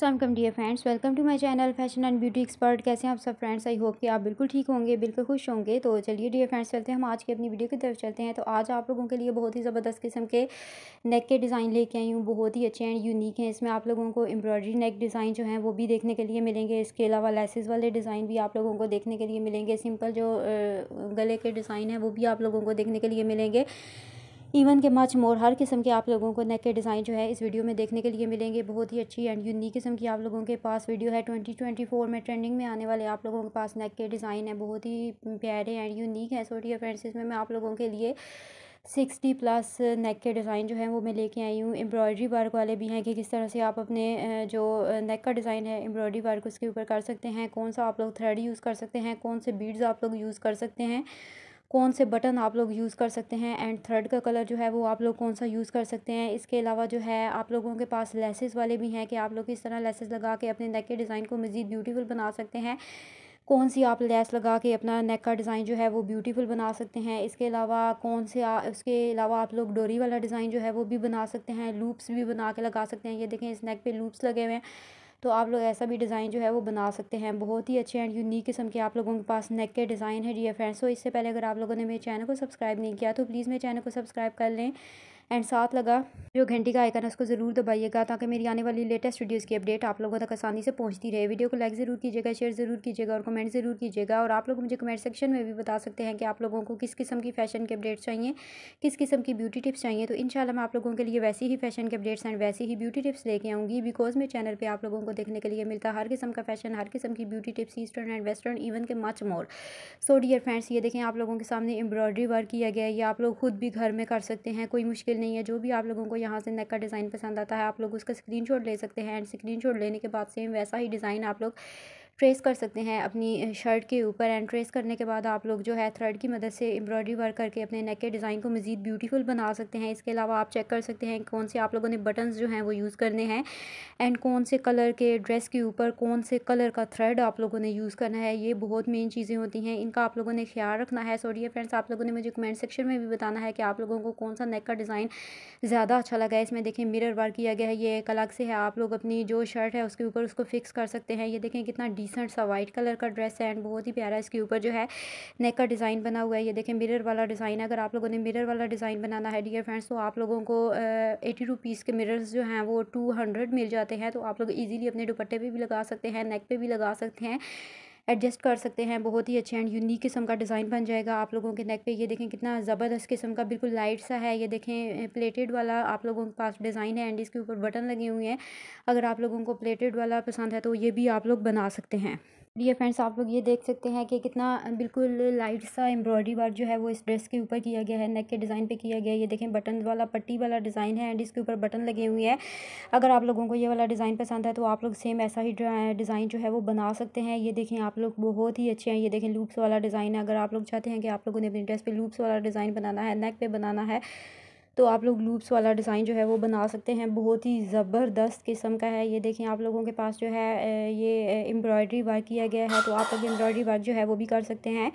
सलकम dear friends welcome to my channel fashion and beauty expert कैसे हैं आप सब फ्रेंड्स आई होप कि आप बिल्कुल ठीक होंगे बिल्कुल खुश होंगे तो चलिए डियर फ्रेंड्स चलते हैं हम आज की अपनी वीडियो की तरफ चलते हैं तो आज आप लोगों के लिए बहुत ही ज़बरदस्त किस्म के नेक के डिज़ाइन लेके आई हूँ बहुत ही अच्छे एंड यूनिक हैं इसमें आप लोगों को एम्ब्रॉयडरी नेक डिज़ाइन जो है वो भी देखने के लिए मिलेंगे इसके अलावा लेसेज वाले डिज़ाइन भी आप लोगों को देखने के लिए मिलेंगे सिंपल जो गले के डिज़ाइन है वो भी आप लोगों को देखने के लिए मिलेंगे इवन के मच मोर हर किस्म के आप लोगों को नेक के डिज़ाइन जो है इस वीडियो में देखने के लिए मिलेंगे बहुत ही अच्छी एंड यूनिक किस्म की आप लोगों के पास वीडियो है ट्वेंटी ट्वेंटी फोर में ट्रेंडिंग में आने वाले आप लोगों के पास नेक के डिज़ाइन है बहुत ही प्यारे एंड यूनिक है सोटी डियर फ्रेंड्स इसमें मैं आप लोगों के लिए सिक्सटी प्लस नेक के डिज़ाइन जो है वो मैं लेके आई हूँ एम्ब्रॉयडरी वर्क वाले भी हैं कि किस तरह से आप अपने जो नेक का डिज़ाइन है एम्ब्रॉयडरी वर्क उसके ऊपर कर सकते हैं कौन सा आप लोग थ्रेड यूज़ कर सकते हैं कौन से बीड्स आप लोग यूज़ कर सकते हैं कौन से बटन आप लोग यूज़ कर सकते हैं एंड थ्रेड का कलर जो है वो आप लोग कौन सा यूज़ कर सकते हैं इसके अलावा जो है आप लोगों के पास लेसेस वाले भी हैं कि आप लोग किस तरह लेसेस लगा के अपने नेक के डिज़ाइन को मज़ीद ब्यूटीफुल बना सकते हैं कौन सी आप लेस लगा के अपना नेक का डिज़ाइन जो है वो ब्यूटीफुल बना सकते हैं इसके अलावा कौन से आ, इसके अलावा आप लोग डोरी वाला डिज़ाइन जो है वो भी बना सकते हैं लूप्स भी बना के लगा सकते हैं ये देखें इस नेक पे लूप्स लगे हुए हैं तो आप लोग ऐसा भी डिज़ाइन जो है वो बना सकते हैं बहुत ही अच्छे एंड यूनिक किस्म के आप लोगों के पास नेक के डिज़ाइन है डी फ्रेंड्स तो इससे पहले अगर आप लोगों ने मेरे चैनल को सब्सक्राइब नहीं किया तो प्लीज़ मेरे चैनल को सब्सक्राइब कर लें एंड साथ लगा जो घंटी का आइकन है उसको ज़रूर दबाइएगा ताकि मेरी आने वाली लेटेस्ट वीडियोज़ की अपडेट आप लोगों तक आसानी से पहुंचती रहे वीडियो को लाइक ज़रूर कीजिएगा शेयर ज़रूर कीजिएगा और कमेंट ज़रूर कीजिएगा और आप लोग मुझे कमेंट सेक्शन में भी बता सकते हैं कि आप लोगों को किस किस्म की फैशन के अपडेट्स चाहिए किस किस्म की ब्यूटी टिप्स चाहिए तो इन मैं आप लोगों के लिए वैसी ही फैशन के अपडेट्स एंड वैसी ही ब्यूटी टिप्स लेके आऊँगी बिकॉज मेरे चैनल पर आप लोगों को देखने के लिए मिलता हर किस्म का फैशन हर किस्म की beauty tips eastern and western even के much more so dear friends ये देखें आप लोगों के सामने एम्ब्रॉयडरी वर्क किया गया है ये आप लोग खुद भी घर में कर सकते हैं कोई मुश्किल मुश्किल नहीं है जो भी आप लोगों को यहाँ से नेक का डिज़ाइन पसंद आता है आप लोग उसका स्क्रीनशॉट ले सकते हैं एंड स्क्रीनशॉट लेने के बाद सेम वैसा ही डिज़ाइन आप लोग ट्रेस कर सकते हैं अपनी शर्ट के ऊपर एंड ट्रेस करने के बाद आप लोग जो है थ्रेड की मदद से एम्ब्रॉयडरी वर्क करके अपने नेक के डिज़ाइन को मज़ीद ब्यूटीफुल बना सकते हैं इसके अलावा आप चेक कर सकते हैं कौन से आप लोगों ने बटन्स जो हैं वो यूज़ करने हैं एंड कौन से कलर के ड्रेस के ऊपर कौन से कलर का थ्रेड आप लोगों ने यूज़ करना है ये बहुत मेन चीज़ें होती हैं इनका आप लोगों ने ख्याल रखना है सॉरी डियर फ्रेंड्स आप लोगों ने मुझे कमेंट सेक्शन में भी बताना है कि आप लोगों को कौन सा नेक का डिज़ाइन ज़्यादा अच्छा लगा है इसमें देखें मिरर वर्क किया गया है ये एक अलग से है आप लोग अपनी जो शर्ट है उसके ऊपर उसको फिक्स कर सकते हैं ये देखें कितना डी डिसेंट सा वाइट कलर का ड्रेस है एंड बहुत ही प्यारा इसके ऊपर जो है नेक का डिज़ाइन बना हुआ है ये देखें मिरर वाला डिज़ाइन है अगर आप लोगों ने मिरर वाला डिज़ाइन बनाना है डियर फ्रेंड्स तो आप लोगों को एटी रुपीज़ के मिरर्स जो हैं वो टू हंड्रेड मिल जाते हैं तो आप लोग ईजिली अपने दुपट्टे पर भी लगा सकते हैं नेक पर भी लगा सकते हैं एडजस्ट कर सकते हैं बहुत ही अच्छे एंड यूनिक किस्म का डिज़ाइन बन जाएगा आप लोगों के नेक पे ये देखें कितना ज़बरदस्त किस्म का बिल्कुल लाइट सा है ये देखें प्लेटेड वाला आप लोगों के पास डिज़ाइन है एंड इसके ऊपर बटन लगे हुए हैं अगर आप लोगों को प्लेटेड वाला पसंद है तो ये भी आप लोग बना सकते हैं ये फ्रेंड्स आप लोग ये देख सकते हैं कि कितना बिल्कुल लाइट सा एम्ब्रॉयडरी वर्क जो है वो इस ड्रेस के ऊपर किया गया है नेक के डिज़ाइन पे किया गया है ये देखें बटन वाला पट्टी वाला डिज़ाइन है एंड इसके ऊपर बटन लगे हुए हैं अगर आप लोगों को ये वाला डिज़ाइन पसंद है तो आप लोग सेम ऐसा ही डिज़ाइन जो है वो बना सकते हैं ये देखें आप लोग बहुत ही अच्छे हैं ये देखें लूप्स वाला डिज़ाइन है अगर आप लोग चाहते हैं कि आप लोगों ने अपनी ड्रेस पर लूप्स वाला डिज़ाइन बनाना है नेक पर बनाना है तो आप लोग लूप्स वाला डिज़ाइन जो है वो बना सकते हैं बहुत ही ज़बरदस्त किस्म का है ये देखें आप लोगों के पास जो है ये एम्ब्रॉयडरी वर्क किया गया है तो आप लोग एम्ब्रॉयडरी वर्क जो है वो भी कर सकते हैं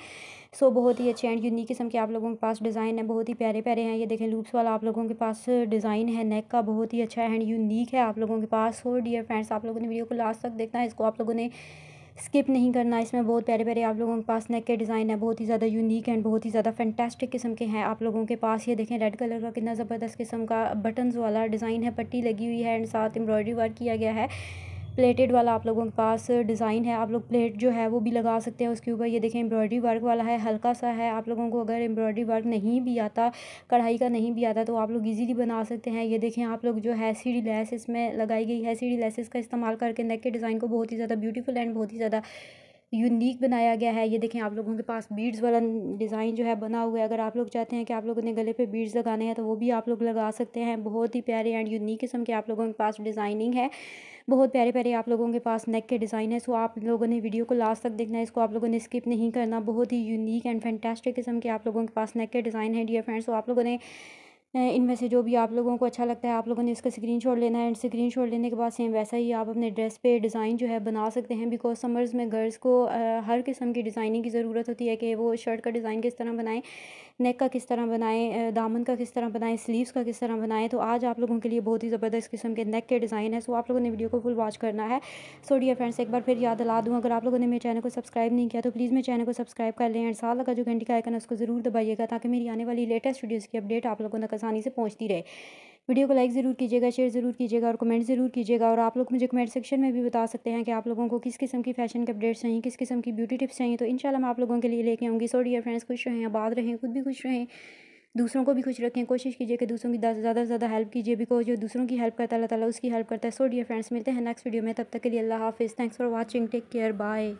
सो so, बहुत ही अच्छे एंड यूनिक किस्म के आप लोगों के पास डिज़ाइन है बहुत ही प्यारे प्यारे हैं ये देखें लूप्स वाला आप लोगों के पास डिज़ाइन है नेक का बहुत ही अच्छा एंड यूनिक है आप लोगों के पास हो डियर फ्रेंड्स आप लोगों ने वीडियो को लास्ट तक देखना है इसको आप लोगों ने स्किप नहीं करना इसमें बहुत प्यारे प्यारे आप लोगों के पास नेक के डिज़ाइन है बहुत ही ज़्यादा यूनिक एंड बहुत ही ज़्यादा फैंटेस्टिक किस्म के हैं आप लोगों के पास ये देखें रेड कलर का कितना ज़बरदस्त किस्म का बटन्स वाला डिज़ाइन है पट्टी लगी हुई है एंड साथ एम्ब्रॉयडरी वर्क किया गया है प्लेटेड वाला आप लोगों के पास डिज़ाइन है आप लोग प्लेट जो है वो भी लगा सकते हैं उसके ऊपर ये देखें एम्ब्रॉयडरी वर्क वाला है हल्का सा है आप लोगों को अगर एम्ब्रॉयडरी वर्क नहीं भी आता कढ़ाई का नहीं भी आता तो आप लोग इजीली बना सकते हैं ये देखें आप लोग जो है सीढ़ी लेस इसमें लगाई गई है सीढ़ी लेसेस का इस्तेमाल करके नेक के डिज़ाइन को बहुत ही ज़्यादा ब्यूटीफुल एंड बहुत ही ज़्यादा यूनिक बनाया गया है ये देखें आप लोगों के पास बीड्स वाला डिज़ाइन जो है बना हुआ है अगर आप लोग चाहते हैं कि आप लोगों ने गले पे बीड्स लगाने हैं तो वो भी आप लोग लगा सकते हैं बहुत ही प्यारे एंड यूनिक किस्म के आप लोगों के पास डिज़ाइनिंग है बहुत प्यारे प्यारे आप लोगों के पास नेक के डिज़ाइन है सो आप लोगों ने वीडियो को लास्ट तक देखना है इसको आप लोगों ने स्किप नहीं करना बहुत ही यूनिक एंड फैंटेस्टिक किस्म के आप लोगों के पास नेक के डिज़ाइन है डियर फ्रेंड्स सो आप लोगों ने इनमें से जो भी आप लोगों को अच्छा लगता है आप लोगों ने इसका शॉट लेना है एंड शॉट लेने के बाद सेम वैसा ही आप अपने ड्रेस पे डिज़ाइन जो है बना सकते हैं बिकॉज समर्स में गर्ल्स को हर किस्म की डिज़ाइनिंग की ज़रूरत होती है कि वो शर्ट का डिज़ाइन किस तरह बनाएं नेक का किस तरह बनाएं दामन का किस तरह बनाएं स्लीव्स का किस तरह बनाएं तो आज आप लोगों के लिए बहुत ही ज़बरदस्त किस्म के नेक के डिज़ाइन है सो आप लोगों ने वीडियो को फुल वॉच करना है सो डियर फ्रेंड्स एक बार फिर याद दिला दूँ अगर आप लोगों ने मेरे चैनल को सब्सक्राइब नहीं किया तो प्लीज़ मेरे चैनल को सब्सक्राइब कर लें एंड साल लगा जो घंटी का आइकन उसको ज़रूर दबाइएगा ताकि मेरी आने वाली लेटेस्ट वीडियोज़ की अपडेट आप लोगों तक आसानी से पहुँचती रहे वीडियो को लाइक ज़रूर कीजिएगा शेयर ज़रूर कीजिएगा और कमेंट ज़रूर कीजिएगा और आप लोग मुझे कमेंट सेक्शन में भी बता सकते हैं कि आप लोगों को किस किस्म की फैशन के अपडेट्स चाहिए किस किस्म की ब्यूटी टिप्स चाहिए तो इन मैं आप लोगों के लिए लेके आऊँगी सो डियर फ्रेंड्स खुश रहें आबाद रहें खुद भी खुश रहें दूसरों को भी खुश रखें कोशिश कीजिए कि दूसरों की ज़्यादा से ज़्यादा हेल्प कीजिए बिकॉज जो दूसरों की हेल्प करता है अल्लाह ताला उसकी हेल्प करता है सो डियर फ्रेंड्स मिलते हैं नेक्स्ट वीडियो में तब तक के लिए अल्लाह हाफिज़ thanks for watching take care bye